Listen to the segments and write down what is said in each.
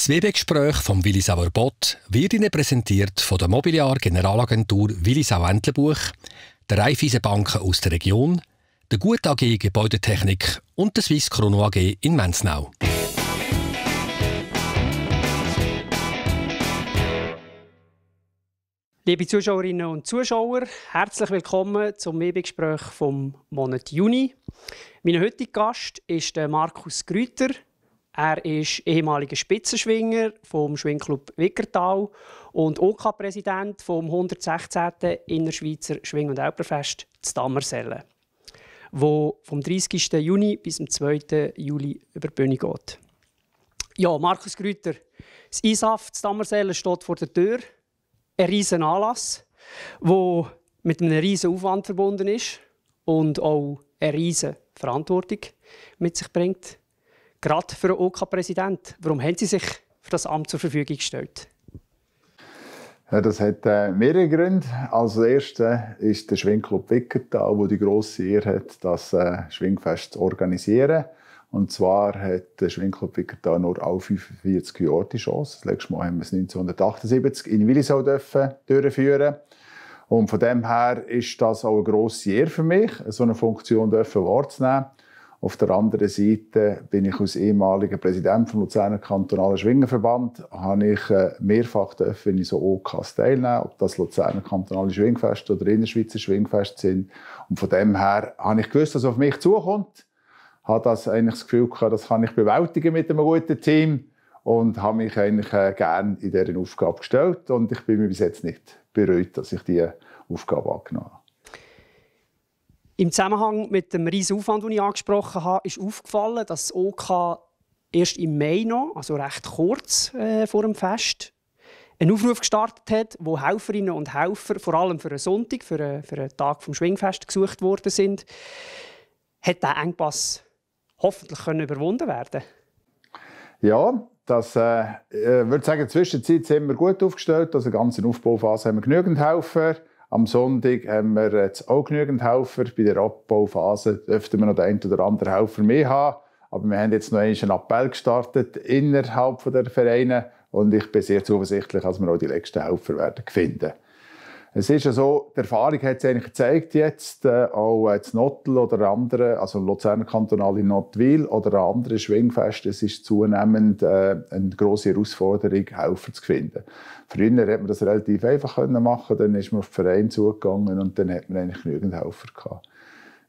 Das WB-Gespräch von Willisauer Bott wird Ihnen präsentiert von der Mobiliar Generalagentur Willisau Entlebuch, der Raiffeisenbanken aus der Region, der Gut AG Gebäudetechnik und der Swiss Chrono AG in Menznau. Liebe Zuschauerinnen und Zuschauer, herzlich willkommen zum WB-Gespräch vom Monat Juni. Mein heutiger Gast ist äh, Markus Grüter. Er ist ehemaliger Spitzenschwinger vom Schwingclub Wickertal und OK-Präsident vom 116. Innerschweizer Schwing- und Elberfest zu Dammersellen, wo vom 30. Juni bis zum 2. Juli über die Bühne geht. Ja, Markus Grüter, das ISAF zu Dammersellen steht vor der Tür. Ein riesen Anlass, der mit einem riesen Aufwand verbunden ist und auch eine riesen Verantwortung mit sich bringt gerade für einen OK-Präsident. Warum haben Sie sich für das Amt zur Verfügung gestellt? Ja, das hat äh, mehrere Gründe. Als erstes ist der Schwingclub Wickertal, der die grosse Ehre hat, das äh, Schwingfest zu organisieren. Und zwar hat der Schwingclub Wickertal nur alle 45 Jahre die Chance. Das letzte Mal haben wir es 1978 in Willisau dürfen, durchführen Und von dem her ist das auch eine grosse Ehre für mich, so eine Funktion dürfen wahrzunehmen. Auf der anderen Seite bin ich als ehemaliger Präsident vom Luzerner Kantonalen Schwingenverband, habe ich äh, mehrfach dürfen in so OKs teilnehmen, ob das Luzerner Kantonale Schwingfest oder Innerschweizer Schwingfest sind. Und von dem her habe ich gewusst, was auf mich zukommt. Habe das eigentlich das Gefühl gehabt, das kann ich bewältigen mit einem guten Team und habe mich eigentlich äh, gerne in dieser Aufgabe gestellt und ich bin mir bis jetzt nicht bereut, dass ich diese Aufgabe angenommen habe. Im Zusammenhang mit dem riesen Aufwand, den ich angesprochen habe, ist aufgefallen, dass das OK erst im Mai noch, also recht kurz äh, vor dem Fest, einen Aufruf gestartet hat, wo Helferinnen und Helfer vor allem für einen Sonntag, für einen, für einen Tag vom Schwingfest gesucht worden sind, hat der Engpass hoffentlich können überwunden werden. Ja, das äh, ich äh, würde sagen, in der Zwischenzeit sind wir gut aufgestellt. Also ganze Aufbauphase haben wir genügend Helfer. Am Sonntag haben wir jetzt auch genügend Haufen. Bei der Abbauphase dürften wir noch den einen oder anderen Haufen mehr haben. Aber wir haben jetzt noch einen Appell gestartet innerhalb der Vereine. Und ich bin sehr zuversichtlich, dass wir auch die letzten Haufen werden finden werden. Es ist ja so, die Erfahrung hat es eigentlich gezeigt jetzt, äh, auch äh, jetzt Nottel oder andere, also Luzerner Kantonal in Nottwil oder andere Schwingfeste, es ist zunehmend äh, eine grosse Herausforderung, Helfer zu finden. Früher hat man das relativ einfach können machen, dann ist man auf den Verein zugegangen und dann hat man eigentlich genügend Helfer gehabt.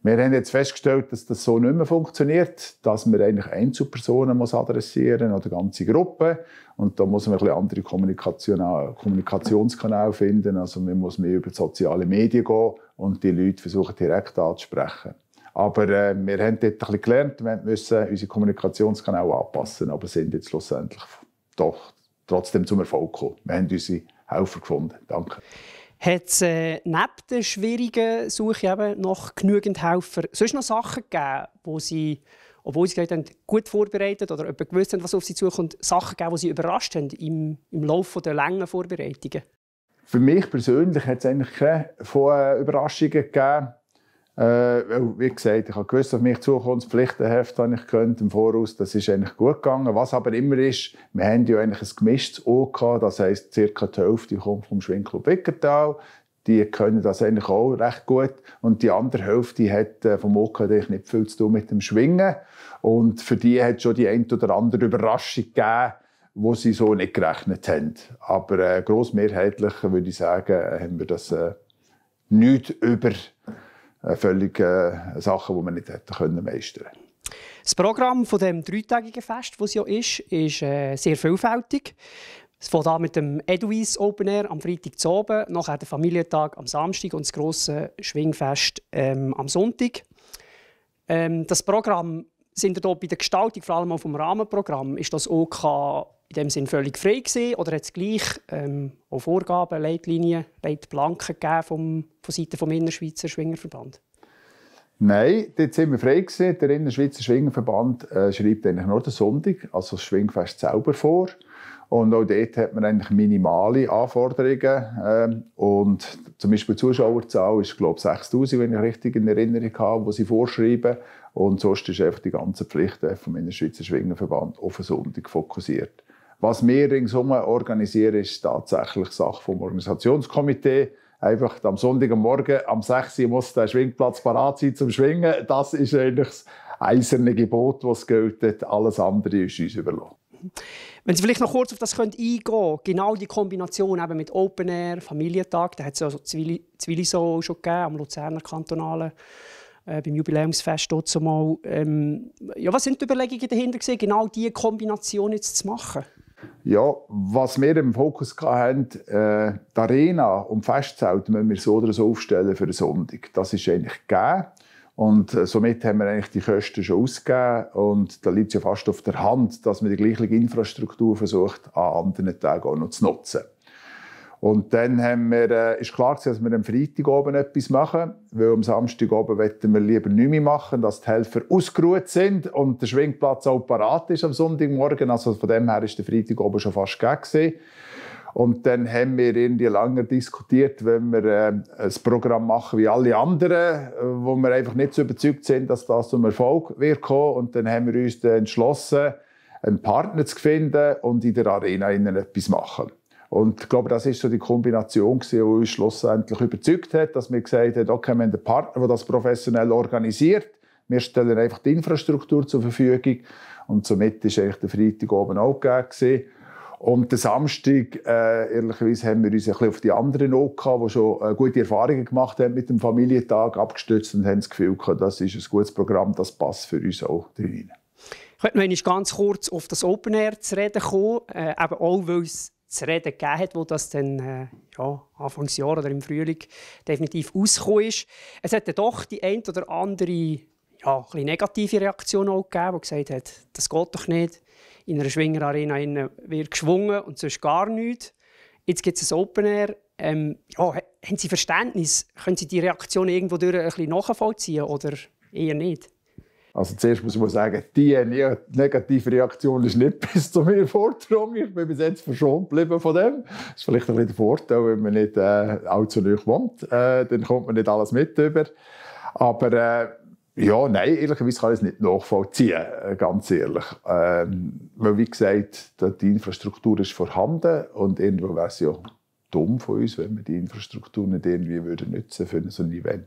Wir haben jetzt festgestellt, dass das so nicht mehr funktioniert, dass man eigentlich Einzelpersonen muss adressieren oder ganze Gruppen. Und da muss man ein bisschen andere Kommunikation, Kommunikationskanäle finden. Also man muss mehr über soziale Medien gehen und die Leute versuchen direkt anzusprechen. Aber äh, wir haben dort ein bisschen gelernt, wir müssen unsere Kommunikationskanäle anpassen, aber sind jetzt schlussendlich doch trotzdem zum Erfolg gekommen. Wir haben unsere Helfer gefunden. Danke hat es äh, neben der schwierigen Suche eben noch genügend Helfer sonst noch Sachen gegeben, wo sie, obwohl sie gesagt gut vorbereitet oder jemand gewusst haben, was auf sie zukommt, Sachen gegeben, die sie überrascht haben im, im Laufe der langen Vorbereitungen? Für mich persönlich hat es eigentlich keine Überraschungen gegeben. Äh, oh, wie gesagt, ich habe gewusst, auf mich zukommt, das Pflichtenheft habe ich könnt im Voraus. Das ist eigentlich gut gegangen. Was aber immer ist, wir haben ja eigentlich ein gemischtes Ohr Das heisst, circa die Hälfte kommt vom Schwinkel Wickertal. Die können das eigentlich auch recht gut. Und die andere Hälfte hat äh, vom OK nicht viel zu tun mit dem Schwingen. Und für die hat es schon die ein oder andere Überraschung gegeben, wo sie so nicht gerechnet haben. Aber äh, grossmehrheitlich würde ich sagen, äh, haben wir das äh, nicht über äh, völlig äh, Sachen, die man nicht hätte können meistern können. Das Programm von dem dreitägigen Fest, das es ja ist, ist äh, sehr vielfältig. Es fängt an mit dem Eduis Open Air am Freitag zu oben, nachher der Familientag am Samstag und das große Schwingfest ähm, am Sonntag. Ähm, das Programm sind da bei der Gestaltung, vor allem auch vom Rahmenprogramm, ist das OK in dem Sinn völlig frei gewesen, oder hat es gleich ähm, auch Vorgaben, Leitlinien, Leitplanken gegeben vom, von Seiten vom Innerschweizer Schwingerverband? Nein, dort sind wir frei gewesen. Der Innerschweizer Schwingerverband äh, schreibt eigentlich nur den Sonntag, also das Schwingfest selber vor. Und auch dort hat man eigentlich minimale Anforderungen. Äh, und zum Beispiel die Zuschauerzahl ist, glaube ich, 6000, wenn ich richtig in Erinnerung habe, die sie vorschreiben. Und sonst ist einfach die ganze Pflicht äh, vom Innerschweizer Schwingerverband auf den Sonntag fokussiert. Was wir ringsum organisieren, ist tatsächlich Sache vom Organisationskomitee. Einfach am Sonntagmorgen, am 6 Uhr muss der Schwingplatz parat sein zum Schwingen. Das ist eigentlich das eiserne Gebot, das gilt. Alles andere ist uns überlassen. Wenn Sie vielleicht noch kurz auf das eingehen können, genau die Kombination eben mit Open Air, Familientag, da hat es ja so Zwilliso schon gegeben, am Luzerner Kantonalen, äh, beim Jubiläumsfest dort zumal. Ähm, ja, was sind die Überlegungen dahinter genau diese Kombination jetzt zu machen? Ja, was wir im Fokus hatten, äh, die Arena und Festzelt müssen wir so oder so aufstellen für den Sonntag. Das ist eigentlich gegeben. Und äh, somit haben wir eigentlich die Kosten schon ausgegeben. Und da liegt es ja fast auf der Hand, dass man die gleiche Infrastruktur versucht, an anderen Tagen auch noch zu nutzen. Und dann haben wir, äh, ist klar, dass wir am Freitag oben etwas machen, weil am Samstag oben wollten wir lieber nicht mehr machen, dass die Helfer ausgeruht sind und der Schwingplatz auch parat ist am Sonntagmorgen. Also von dem her ist der Freitag oben schon fast gegangen. Und dann haben wir irgendwie lange diskutiert, wenn wir äh, ein Programm machen wie alle anderen, äh, wo wir einfach nicht so überzeugt sind, dass das zum Erfolg wird kommen. Und dann haben wir uns dann entschlossen, einen Partner zu finden und in der Arena innen etwas machen. Und ich glaube, das ist so die Kombination, die uns schlussendlich überzeugt hat, dass wir gesagt haben, okay, wir haben einen Partner, der das professionell organisiert. Wir stellen einfach die Infrastruktur zur Verfügung. Und somit war eigentlich der Freitag oben auch gegeben. Und den Samstag, äh, ehrlicherweise, haben wir uns ein auf die anderen Not die schon äh, gute Erfahrungen gemacht haben mit dem Familientag, abgestützt und haben das Gefühl gehabt, das ist ein gutes Programm, das passt für uns auch drin. Könnten wir noch ganz kurz auf das Open Air zu reden kommen, äh, eben auch, weil es zu reden gegeben hat, wo das dann äh, ja, Anfangsjahr oder im Frühling definitiv ausgekommen ist. Es hat doch die ein oder andere ja, ein negative Reaktion auch gegeben, die gesagt hat, das geht doch nicht. In einer Schwingerarena wird geschwungen und sonst gar nichts. Jetzt gibt es ein Open Air. Ähm, ja, haben Sie Verständnis? Können Sie die Reaktion irgendwo durch ein bisschen nachvollziehen oder eher nicht? Also zuerst muss man sagen, die ne-, negative Reaktion ist nicht bis zu mir vorgedrungen. Ich bin bis jetzt verschont geblieben von dem. Das ist vielleicht ein bisschen der Vorteil, wenn man nicht äh, allzu nahe wohnt. Äh, dann kommt man nicht alles mit über. Aber äh, ja, nein, ehrlicherweise kann ich es nicht nachvollziehen, äh, ganz ehrlich. Ähm, weil, wie gesagt, die Infrastruktur ist vorhanden und irgendwo wäre es ja dumm von uns, wenn wir die Infrastruktur nicht irgendwie würden nutzen für so ein Event.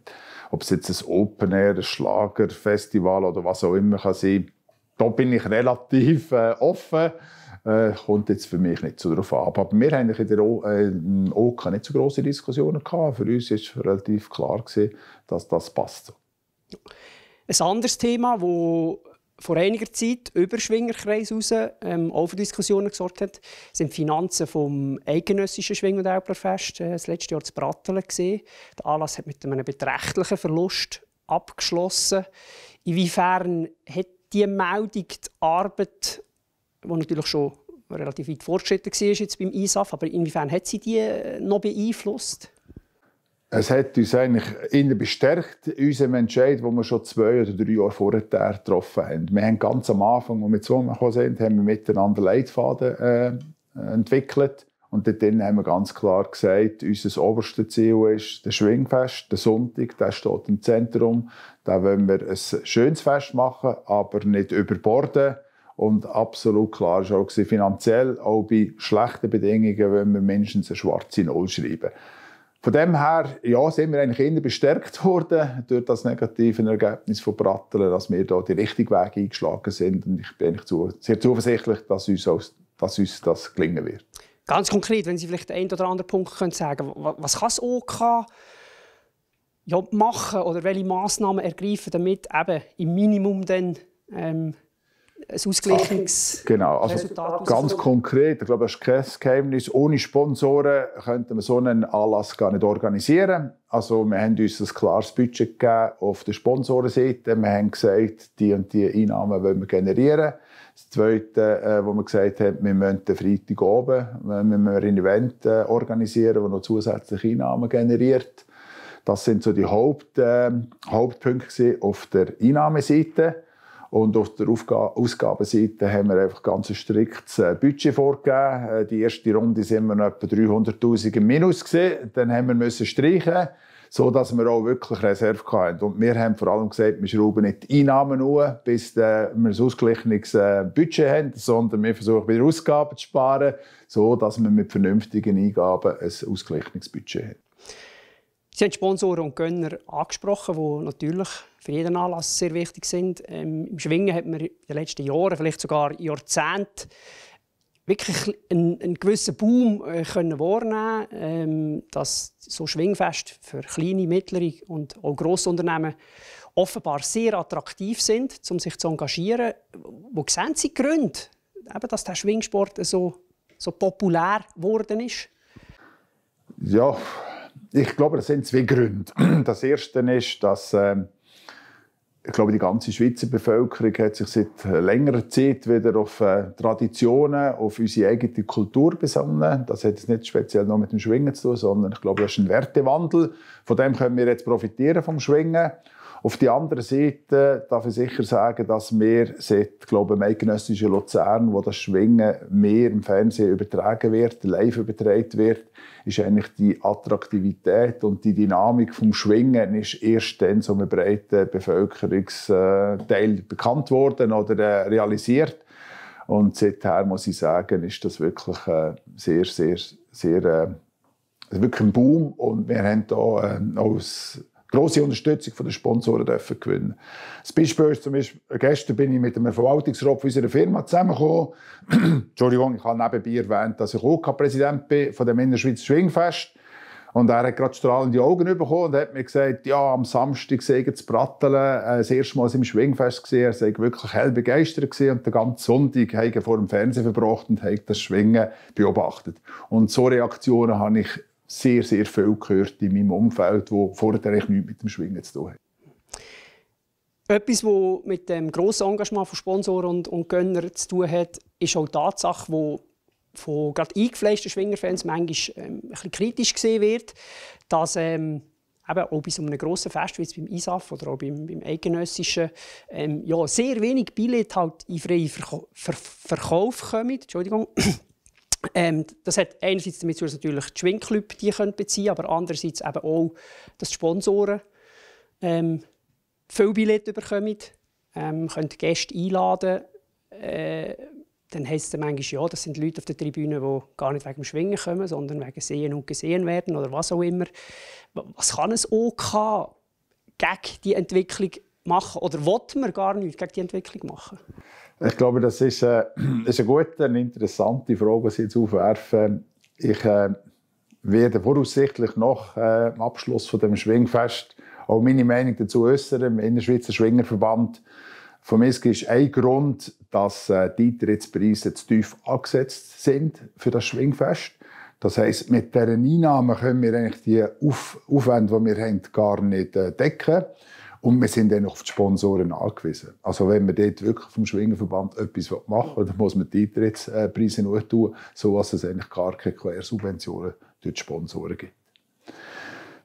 Ob es jetzt ein Open Air, ein Schlagerfestival oder was auch immer kann sein, da bin ich relativ äh, offen. Äh, kommt jetzt für mich nicht so darauf an. Aber wir haben in der o äh, OK nicht so große Diskussionen gehabt. Für uns ist relativ klar gewesen, dass das passt. Ein anderes Thema, das vor einiger Zeit über Schwingerkreis raus, ähm, auch für Diskussionen gesorgt hat, sind die Finanzen vom eidgenössischen Schwing- und Elblerfest äh, das letzte Jahr zu Bratteln gesehen. Der Anlass hat mit einem beträchtlichen Verlust abgeschlossen. Inwiefern hat die Meldung die Arbeit, die natürlich schon relativ weit fortgeschritten war jetzt beim ISAF, aber inwiefern hat sie die äh, noch beeinflusst? Es hat uns eigentlich innen bestärkt, unserem Entscheid, den wir schon zwei oder drei Jahre vorher getroffen haben. Wir haben ganz am Anfang, als wir zusammengekommen sind, haben wir miteinander Leitfaden äh, entwickelt. Und dort haben wir ganz klar gesagt, unser oberstes Ziel ist der Schwingfest, der Sonntag, der steht im Zentrum. Da wollen wir ein schönes Fest machen, aber nicht überborden. Und absolut klar war auch, finanziell, auch bei schlechten Bedingungen, wollen wir mindestens eine schwarze Null schreiben. Von dem her, ja, sind wir eigentlich eher bestärkt worden durch das negative Ergebnis von Brattelen, dass wir da die richtigen Weg eingeschlagen sind. Und ich bin zu, sehr zuversichtlich, dass uns, auch, dass uns das gelingen wird. Ganz konkret, wenn Sie vielleicht den einen oder anderen Punkt sagen können, was kann das OK ja, machen oder welche Massnahmen ergreifen, damit eben im Minimum dann, ähm, ein ausgleichendes genau, also Resultat Ganz konkret, ich glaube, das ist kein Geheimnis. Ohne Sponsoren könnten wir so einen Anlass gar nicht organisieren. Also wir haben uns ein klares Budget gegeben auf der Sponsorenseite. Wir haben gesagt, die und die Einnahmen wollen wir generieren. Das Zweite, äh, wo wir gesagt haben, wir müssen den Freitag oben, äh, wir müssen ein Event äh, organisieren, das noch zusätzliche Einnahmen generiert. Das sind so die Haupt, äh, Hauptpunkte auf der Einnahmeseite. Und auf der Aufga Ausgabenseite haben wir einfach ganz ein striktes äh, Budget vorgegeben. Äh, die erste Runde sind wir noch etwa 300'000 im Minus gesehen. Dann haben wir müssen streichen so dass wir auch wirklich Reserve hatten. Und wir haben vor allem gesagt, wir schrauben nicht die Einnahmen an, bis äh, wir ein ausgeglichenes Budget haben, sondern wir versuchen wieder Ausgaben zu sparen, so dass wir mit vernünftigen Eingaben ein ausgeglichenes Budget haben. Sie haben Sponsoren und Gönner angesprochen, die natürlich für jeden Anlass sehr wichtig sind. Ähm, Im Schwingen hat man in den letzten Jahren, vielleicht sogar Jahrzehnten, wirklich einen, einen gewissen Boom äh, können wahrnehmen ähm, dass so Schwingfest für kleine, mittlere und auch grosse Unternehmen offenbar sehr attraktiv sind, um sich zu engagieren. Wo sehen Sie Gründe, eben, dass der Schwingsport so, so populär geworden ist? Ja, ich glaube, das sind zwei Gründe. Das erste ist, dass äh, ich glaube, die ganze Schweizer Bevölkerung hat sich seit längerer Zeit wieder auf äh, Traditionen, auf unsere eigene Kultur besonnen. Das hat jetzt nicht speziell nur mit dem Schwingen zu tun, sondern ich glaube, das ist ein Wertewandel. Von dem können wir jetzt profitieren vom Schwingen. Auf der anderen Seite darf ich sicher sagen, dass wir seit, glaube ich, dem eidgenössischen Luzern, wo das Schwingen mehr im Fernsehen übertragen wird, live übertragen wird, ist eigentlich die Attraktivität und die Dynamik vom Schwingen ist erst dann so einem breiten Bevölkerungsteil bekannt worden oder äh, realisiert. Und seither muss ich sagen, ist das wirklich äh, sehr, sehr, sehr, äh, wirklich ein Boom und wir haben da äh, aus große Unterstützung von den Sponsoren dürfen gewinnen. Das Beispiel ist zum Beispiel, gestern bin ich mit einem Verwaltungsrat von unserer Firma zusammengekommen. Entschuldigung, ich habe nebenbei erwähnt, dass ich auch Präsident bin von dem Innerschweiz Schwingfest. Und er hat gerade strahlende Augen bekommen und hat mir gesagt, ja, am Samstag sei das Bratteln äh, das erste Mal im Schwingfest gesehen. Er sei wirklich hell begeistert gewesen und den ganzen Sonntag habe vor dem Fernsehen verbracht und habe das Schwingen beobachtet. Und so Reaktionen habe ich sehr, sehr viel gehört in meinem Umfeld, wo vorher eigentlich nichts mit dem Schwingen zu tun hat. Etwas, das mit dem grossen Engagement von Sponsoren und, und Gönnern zu tun hat, ist auch die Tatsache, die von gerade eingefleischten Schwingerfans manchmal ähm, ein kritisch gesehen wird, dass ähm, eben auch bei so einem grossen Fest wie beim ISAF oder auch beim, beim Eidgenössischen ähm, ja, sehr wenig Billett halt in freien Verko Ver Verkauf kommen. Entschuldigung. Ähm, das hat einerseits damit zu tun, dass natürlich die Schwingclub die beziehen können aber andererseits eben auch, dass die Sponsoren ähm, viel Billett bekommen, ähm, können Gäste einladen. Äh, dann heisst es manchmal, ja, das sind Leute auf der Tribüne, die gar nicht wegen dem Schwingen kommen, sondern wegen Sehen und Gesehen werden oder was auch immer. Was kann es OK gegen die Entwicklung machen? Oder will man gar nichts gegen die Entwicklung machen? Ich glaube, das ist, äh, ist eine gute, eine interessante Frage, die Sie jetzt aufwerfen. Ich äh, werde voraussichtlich noch äh, Abschluss von dem Schwingfest auch meine Meinung dazu äußern im Innerschweizer Schwingerverband. Von mir ist ein Grund, dass äh, die Eintrittspreise zu tief angesetzt sind für das Schwingfest. Das heißt, mit diesen Einnahmen können wir eigentlich die Auf Aufwände, die wir haben, gar nicht äh, decken. Und wir sind dann auf die Sponsoren angewiesen. Also wenn man dort wirklich vom Schwingenverband etwas machen will, dann muss man die Eintrittspreise nur tun, sodass es eigentlich gar keine Quersubventionen durch die Sponsoren gibt.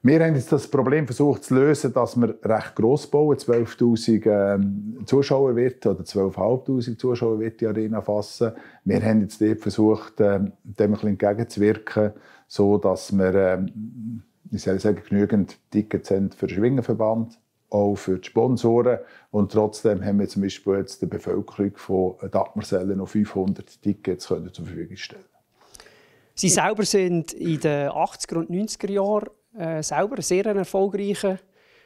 Wir haben jetzt das Problem versucht zu lösen, dass wir recht gross bauen. 12.000 äh, Zuschauer wird oder 12.500 Zuschauer wird die Arena fassen. Wir haben jetzt dort versucht, äh, dem ein bisschen entgegenzuwirken, so dass wir, äh, ich soll sagen, genügend Tickets haben für den Schwingenverband auch für die Sponsoren. Und trotzdem haben wir zum Beispiel jetzt der Bevölkerung von Dattmersellen noch 500 Tickets können zur Verfügung stellen Sie selber sind in den 80er und 90er Jahren äh, selber ein sehr erfolgreicher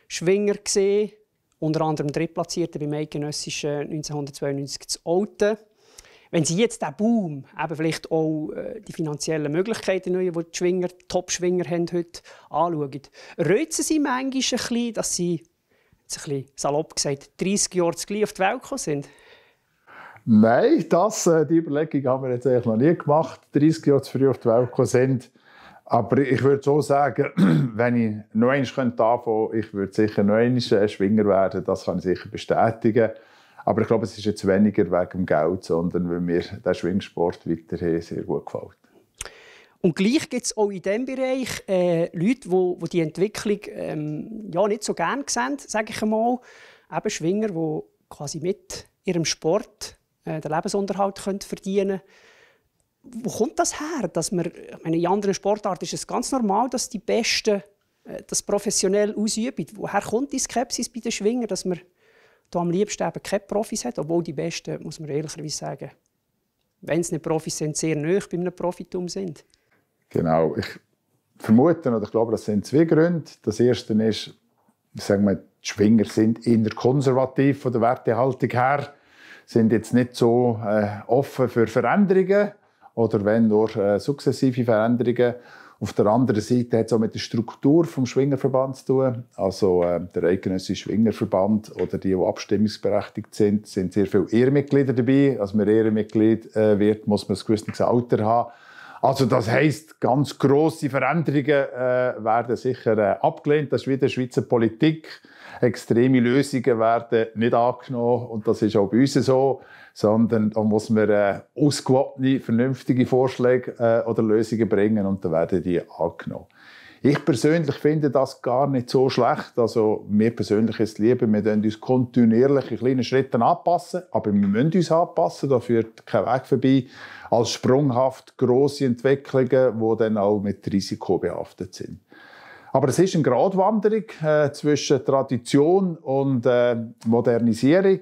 Schwinger gesehen, unter anderem drittplatzierter beim Eidgenössischen 1992 zu Alten. Wenn Sie jetzt diesen Boom, eben vielleicht auch äh, die finanziellen Möglichkeiten, die die Schwinger, Top-Schwinger haben heute, anschauen, rötzen Sie manchmal ein bisschen, dass Sie ein bisschen salopp gesagt, 30 Jahre gleich auf die Welt gekommen sind? Nein, das, äh, die Überlegung haben wir jetzt eigentlich noch nie gemacht, 30 Jahre zu früh auf die Welt gekommen sind. Aber ich würde schon sagen, wenn ich noch eins anfangen könnte, ich würde sicher noch eins äh, Schwinger werden, das kann ich sicher bestätigen. Aber ich glaube, es ist jetzt weniger wegen dem Geld, sondern weil mir der Schwingsport weiterhin sehr gut gefällt. Und gleich gibt es auch in diesem Bereich äh, Leute, die, die die Entwicklung ähm, ja, nicht so gerne sehen, sage ich einmal. Eben Schwinger, die quasi mit ihrem Sport äh, den Lebensunterhalt können verdienen können. Wo kommt das her? Dass man, meine, in anderen Sportarten ist es ganz normal, dass die Besten äh, das professionell ausüben. Woher kommt die Skepsis bei den Schwingern, dass man da am liebsten eben keine Profis hat, obwohl die Besten, muss man ehrlicherweise sagen, wenn es nicht Profis sind, sehr nöch bei einem Profitum sind? Genau. Ich vermute oder ich glaube, das sind zwei Gründe. Das erste ist, sagen wir, die Schwinger sind eher konservativ von der Wertehaltung her, sind jetzt nicht so äh, offen für Veränderungen oder wenn nur äh, sukzessive Veränderungen. Auf der anderen Seite hat es auch mit der Struktur vom Schwingerverband zu tun. Also äh, der eidgenössische Schwingerverband oder die, die abstimmungsberechtigt sind, sind sehr viele Ehrenmitglieder dabei. Als man Ehrmitglied äh, wird, muss man ein gewisses Alter haben also das heißt, ganz große Veränderungen äh, werden sicher äh, abgelehnt. Das ist wieder Schweizer Politik. Extreme Lösungen werden nicht angenommen und das ist auch bei uns so, sondern da muss man äh, ausgewogene, vernünftige Vorschläge äh, oder Lösungen bringen und dann werden die angenommen. Ich persönlich finde das gar nicht so schlecht. Also mir persönlich ist es lieber, wir dürfen uns kontinuierlich in kleinen Schritten anpassen, aber wir müssen uns anpassen, da führt kein Weg vorbei, als sprunghaft grosse Entwicklungen, die dann auch mit Risiko behaftet sind. Aber es ist eine Gratwanderung äh, zwischen Tradition und äh, Modernisierung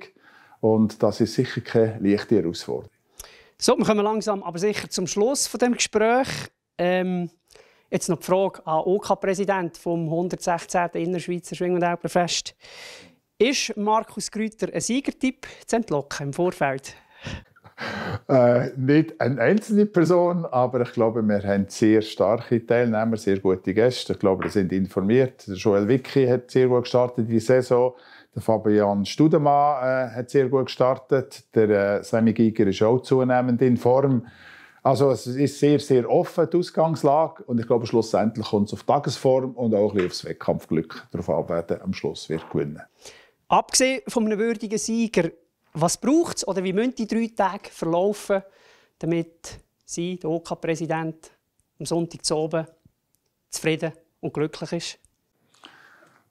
und das ist sicher keine leichte Herausforderung. So, wir kommen langsam, aber sicher zum Schluss von dem Gespräch. Ähm, Jetzt noch die Frage an OK-Präsident OK vom 116. Innerschweizer Schwing- und Schwingendelberfest. Ist Markus Grüter ein Siegertyp zu entlocken im Vorfeld? Äh, nicht eine einzelne Person, aber ich glaube, wir haben sehr starke Teilnehmer, sehr gute Gäste. Ich glaube, wir sind informiert. Der Joel Wicki hat sehr gut gestartet die Saison. Der Fabian Studemann äh, hat sehr gut gestartet. Der äh, Sammy Giger ist auch zunehmend in Form. Also es ist sehr, sehr offen, die Ausgangslage. Und ich glaube, schlussendlich kommt es auf Tagesform und auch ein bisschen aufs Wettkampfglück darauf an, wer am Schluss wird gewinnen Abgesehen von einem würdigen Sieger, was braucht es oder wie müssen die drei Tage verlaufen, damit Sie, der OK-Präsident, am Sonntag zu oben zufrieden und glücklich ist?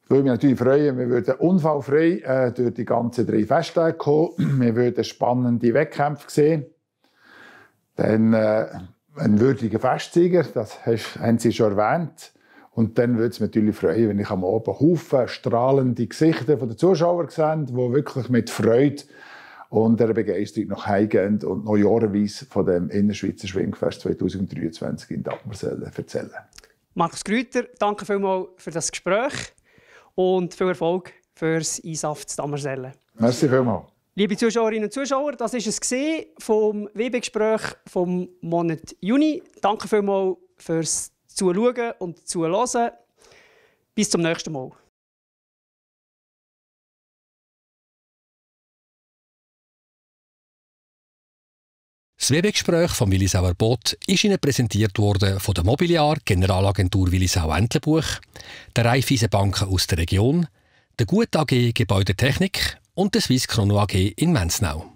Ich würde mich natürlich freuen, wir würden unfallfrei äh, durch die ganzen drei Festtage kommen. Wir würden spannende Wettkämpfe sehen. Dann äh, ein würdiger Festsieger, das hast, haben Sie schon erwähnt. Und dann würde es mich natürlich freuen, wenn ich am Abend Haufen strahlende Gesichter der Zuschauer sehe, die wirklich mit Freude und einer Begeisterung nach Hause gehen und noch jahreweise von dem Innerschweizer Schwingfest 2023 in Dagmarsellen erzählen. Max Grüter, danke vielmals für das Gespräch und viel Erfolg fürs Einsaft Dagmarsellen. Merci vielmals. Liebe Zuschauerinnen und Zuschauer, das war es vom WB-Gespräch vom Monat Juni. Danke vielmals fürs Zuschauen und Zuhören. Bis zum nächsten Mal. Das WB-Gespräch von Willisauer Bot ist Ihnen präsentiert worden von der Mobiliar Generalagentur Willisau Entlebuch, der Raiffeisenbanken aus der Region, der Gut AG Gebäudetechnik und der Swiss Chrono AG in Menznau.